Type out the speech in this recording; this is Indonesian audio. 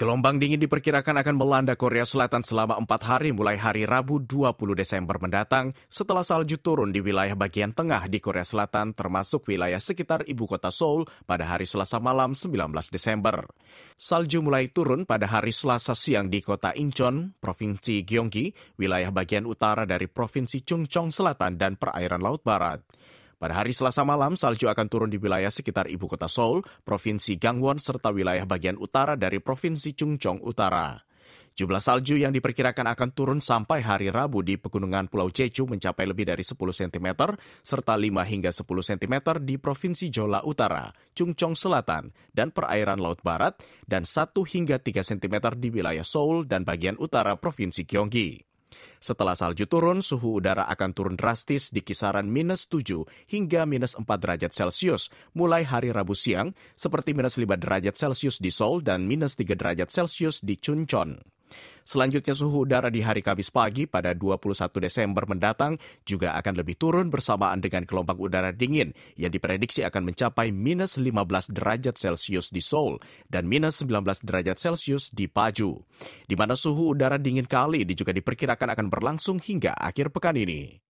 Gelombang dingin diperkirakan akan melanda Korea Selatan selama empat hari mulai hari Rabu 20 Desember mendatang setelah salju turun di wilayah bagian tengah di Korea Selatan termasuk wilayah sekitar ibu kota Seoul pada hari Selasa malam 19 Desember. Salju mulai turun pada hari Selasa siang di kota Incheon, Provinsi Gyeonggi, wilayah bagian utara dari Provinsi Chungcheong Selatan dan perairan Laut Barat. Pada hari Selasa malam, salju akan turun di wilayah sekitar ibu kota Seoul, Provinsi Gangwon, serta wilayah bagian utara dari Provinsi Chungcheong Utara. Jumlah salju yang diperkirakan akan turun sampai hari Rabu di pegunungan Pulau Jeju mencapai lebih dari 10 cm, serta 5 hingga 10 cm di Provinsi Jola Utara, Chungcheong Selatan, dan perairan Laut Barat, dan 1 hingga 3 cm di wilayah Seoul dan bagian utara Provinsi Gyeonggi. Setelah salju turun, suhu udara akan turun drastis di kisaran minus 7 hingga minus 4 derajat Celcius mulai hari Rabu siang, seperti minus 5 derajat Celcius di Seoul dan minus 3 derajat Celcius di Chuncheon. Selanjutnya suhu udara di hari Kamis pagi pada 21 Desember mendatang juga akan lebih turun bersamaan dengan gelombang udara dingin yang diprediksi akan mencapai minus 15 derajat Celcius di Seoul dan minus 19 derajat Celcius di Paju. Di mana suhu udara dingin kali ini juga diperkirakan akan berlangsung hingga akhir pekan ini.